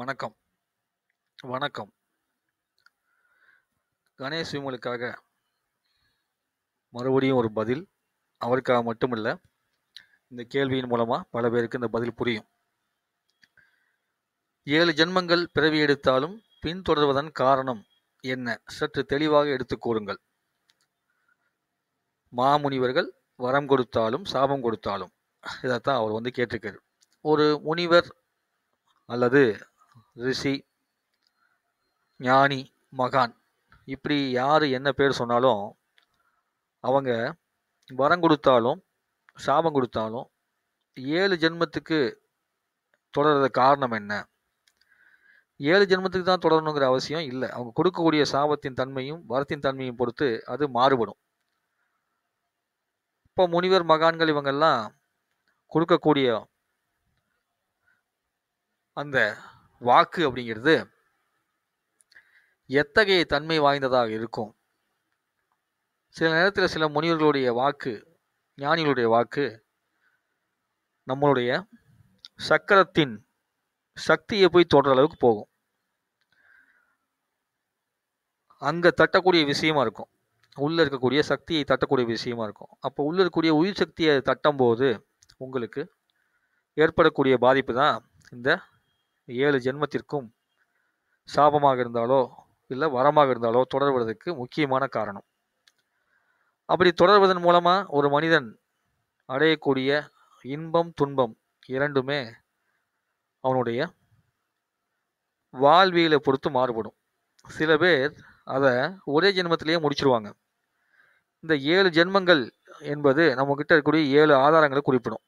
வணக்கம் வணக்கம் கணேஷ் விமலுக்காக மறுபடியும் ஒரு பதில் அவருக்காக மட்டுமில்ல இந்த கேள்வியின் மூலமாக பல பேருக்கு இந்த பதில் புரியும் ஏழு ஜென்மங்கள் பிறவி எடுத்தாலும் பின்தொடர்வதன் காரணம் என்ன சற்று தெளிவாக எடுத்து கூறுங்கள் மாமுனிவர்கள் வரம் கொடுத்தாலும் சாபம் கொடுத்தாலும் இதைத்தான் அவர் வந்து கேட்டிருக்காரு ஒரு முனிவர் அல்லது ரிஷி ஞானி மகான் இப்படி யார் என்ன பேர் சொன்னாலும் அவங்க வரம் கொடுத்தாலும் சாபம் கொடுத்தாலும் ஏழு ஜென்மத்துக்கு தொடர்றது காரணம் என்ன ஏழு ஜென்மத்துக்கு தான் தொடரணுங்கிற அவசியம் இல்லை அவங்க கொடுக்கக்கூடிய சாபத்தின் தன்மையும் வரத்தின் தன்மையும் பொறுத்து அது மாறுபடும் இப்போ முனிவர் மகான்கள் இவங்கெல்லாம் கொடுக்கக்கூடிய அந்த வாக்கு அப்படிங்கிறது எத்தகைய தன்மை வாய்ந்ததாக இருக்கும் சில நேரத்தில் சில முனிவர்களுடைய வாக்கு ஞானிகளுடைய வாக்கு நம்மளுடைய சக்கரத்தின் சக்தியை போய் தொடர அளவுக்கு போகும் அங்கே தட்டக்கூடிய விஷயமா இருக்கும் உள்ளே இருக்கக்கூடிய சக்தியை தட்டக்கூடிய விஷயமா இருக்கும் அப்போ உள்ளே இருக்கக்கூடிய உயிர் சக்தியை தட்டும் போது உங்களுக்கு ஏற்படக்கூடிய பாதிப்பு தான் இந்த ஏழு ஜென்மத்திற்கும் சாபமாக இருந்தாலோ இல்லை வரமாக இருந்தாலோ தொடர்வதற்கு முக்கியமான காரணம் அப்படி தொடர்வதன் மூலமாக ஒரு மனிதன் அடையக்கூடிய இன்பம் துன்பம் இரண்டுமே அவனுடைய வாழ்வியலை பொறுத்து மாறுபடும் சில பேர் அதை ஒரே ஜென்மத்திலேயே முடிச்சிருவாங்க இந்த ஏழு ஜென்மங்கள் என்பது நம்மக்கிட்ட இருக்கக்கூடிய ஏழு ஆதாரங்களை குறிப்பிடும்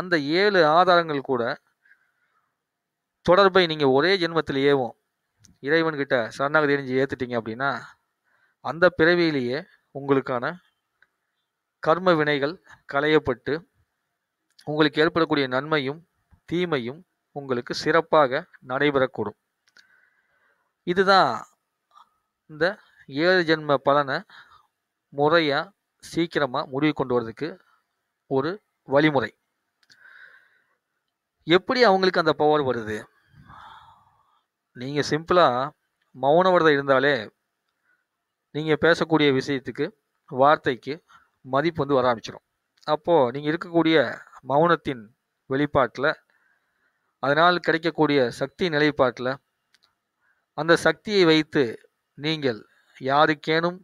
அந்த ஏழு ஆதாரங்கள் கூட தொடர்பை நீங்கள் ஒரே ஜென்மத்திலேயேவும் இறைவன்கிட்ட சரணாகதி அடைஞ்சு ஏற்றுட்டீங்க அப்படின்னா அந்த பிறவியிலேயே உங்களுக்கான கர்ம வினைகள் களையப்பட்டு உங்களுக்கு ஏற்படக்கூடிய நன்மையும் தீமையும் உங்களுக்கு சிறப்பாக நடைபெறக்கூடும் இதுதான் இந்த ஏழு ஜென்ம பலனை முறையாக சீக்கிரமாக முடிவு கொண்டு வர்றதுக்கு ஒரு வழிமுறை எப்படி அவங்களுக்கு அந்த பவர் வருது நீங்கள் சிம்பிளாக மௌன விரதம் இருந்தாலே நீங்கள் பேசக்கூடிய விஷயத்துக்கு வார்த்தைக்கு மதிப்பு வந்து வர ஆரம்பிச்சிடும் அப்போது நீங்கள் இருக்கக்கூடிய மௌனத்தின் வெளிப்பாட்டில் அதனால் கிடைக்கக்கூடிய சக்தி நிலைப்பாட்டில் அந்த சக்தியை வைத்து நீங்கள் யாருக்கேனும்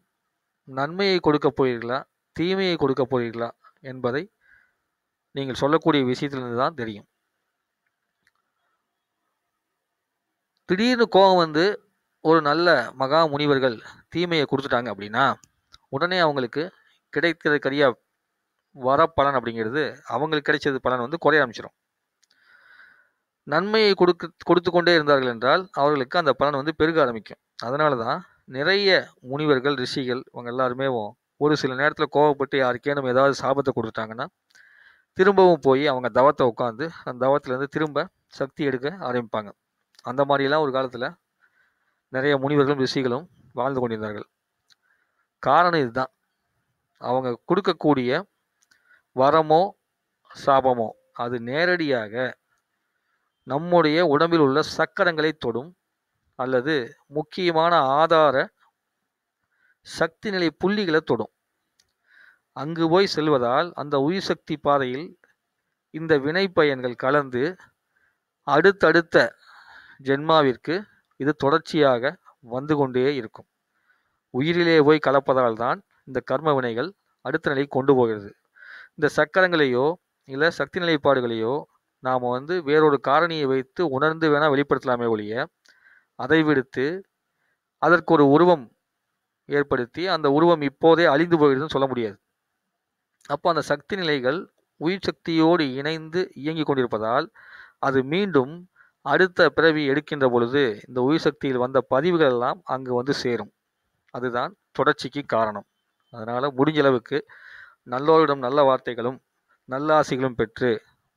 நன்மையை கொடுக்க போகிறீர்களா தீமையை கொடுக்க போகிறீர்களா என்பதை நீங்கள் சொல்லக்கூடிய விஷயத்திலிருந்து தான் தெரியும் திடீர்னு கோபம் வந்து ஒரு நல்ல மகா முனிவர்கள் தீமையை கொடுத்துட்டாங்க அப்படின்னா உடனே அவங்களுக்கு கிடைக்கிறதுக்கரிய வர பலன் அப்படிங்கிறது அவங்களுக்கு கிடைச்சது பலன் வந்து குறைய ஆரம்பிச்சிடும் நன்மையை கொடுக்க கொடுத்து கொண்டே இருந்தார்கள் என்றால் அவர்களுக்கு அந்த பலன் வந்து பெருக ஆரம்பிக்கும் அதனால தான் நிறைய முனிவர்கள் ரிஷிகள் இவங்க எல்லாருமே ஒரு சில நேரத்தில் கோவப்பட்டு யாருக்கேனும் ஏதாவது சாபத்தை கொடுத்துட்டாங்கன்னா திரும்பவும் போய் அவங்க தவத்தை உட்காந்து அந்த தவத்திலேருந்து திரும்ப சக்தி எடுக்க ஆரம்பிப்பாங்க அந்த மாதிரிலாம் ஒரு காலத்தில் நிறைய முனிவர்களும் ரிஷிகளும் வாழ்ந்து கொண்டிருந்தார்கள் காரணம் இதுதான் அவங்க கொடுக்கக்கூடிய வரமோ சாபமோ அது நேரடியாக நம்முடைய உடம்பில் உள்ள சக்கரங்களை தொடும் அல்லது முக்கியமான ஆதார சக்தி நிலை புள்ளிகளை தொடும் அங்கு போய் செல்வதால் அந்த உயிர் சக்தி பாதையில் இந்த வினை பயன்கள் கலந்து அடுத்தடுத்த ஜென்மாவிற்கு இது தொடர்ச்சியாக வந்து கொண்டே இருக்கும் உயிரிலே போய் கலப்பதால் தான் இந்த கர்ம வினைகள் அடுத்த நிலை கொண்டு போகிறது இந்த சக்கரங்களையோ இல்லை சக்தி நிலைப்பாடுகளையோ நாம் வந்து வேறொரு காரணியை வைத்து உணர்ந்து வேணால் வெளிப்படுத்தலாமே ஒழிய அதை விடுத்து அதற்கு ஒரு உருவம் ஏற்படுத்தி அந்த உருவம் இப்போதே அழிந்து போயிடுதுன்னு சொல்ல முடியாது அப்போ அந்த சக்தி நிலைகள் உயிர் சக்தியோடு இணைந்து இயங்கி கொண்டிருப்பதால் அது மீண்டும் அடுத்த பிறவி எடுக்கின்ற பொழுது இந்த உயிர் சக்தியில் வந்த பதிவுகள் எல்லாம் அங்கு வந்து சேரும் அதுதான் தொடர்ச்சிக்கு காரணம் அதனால் முடிஞ்ச அளவுக்கு நல்லோரிடம் நல்ல வார்த்தைகளும் நல்ல ஆசைகளும் பெற்று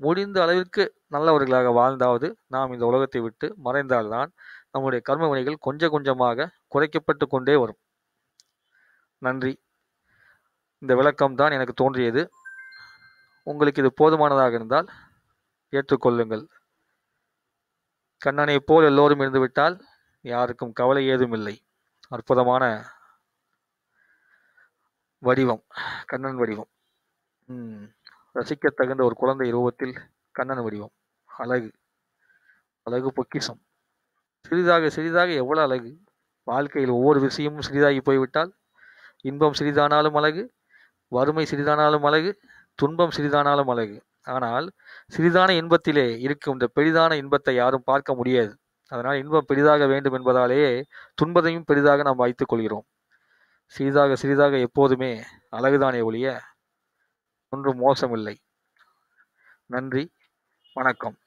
முடிந்த அளவிற்கு நல்லவர்களாக வாழ்ந்தாவது நாம் இந்த உலகத்தை விட்டு மறைந்தால்தான் நம்முடைய கர்ம வினைகள் கொஞ்சம் கொஞ்சமாக குறைக்கப்பட்டு கொண்டே வரும் நன்றி இந்த விளக்கம் தான் எனக்கு தோன்றியது உங்களுக்கு இது போதுமானதாக இருந்தால் ஏற்றுக்கொள்ளுங்கள் கண்ணனைப் போல் எல்லோரும் இருந்துவிட்டால் யாருக்கும் கவலை ஏதும் இல்லை அற்புதமான வடிவம் கண்ணன் வடிவம் ரசிக்கத்தகுந்த ஒரு குழந்தை ரூபத்தில் கண்ணன் வடிவம் அழகு அழகு பொக்கிசம் சிறிதாக சிறிதாக எவ்வளோ அழகு வாழ்க்கையில் ஒவ்வொரு விஷயமும் சிறிதாகி போய்விட்டால் இன்பம் சிறிதானாலும் அழகு வறுமை சிறிதானாலும் அழகு துன்பம் சிறிதானாலும் அழகு ஆனால் சிறிதான இன்பத்திலே இருக்கும் இந்த பெரிதான இன்பத்தை யாரும் பார்க்க முடியாது அதனால் இன்பம் பெரிதாக வேண்டும் என்பதாலேயே துன்பத்தையும் பெரிதாக நாம் வைத்துக் கொள்கிறோம் சிறிதாக சிறிதாக எப்போதுமே அழகுதானே ஒழிய ஒன்றும் மோசமில்லை நன்றி வணக்கம்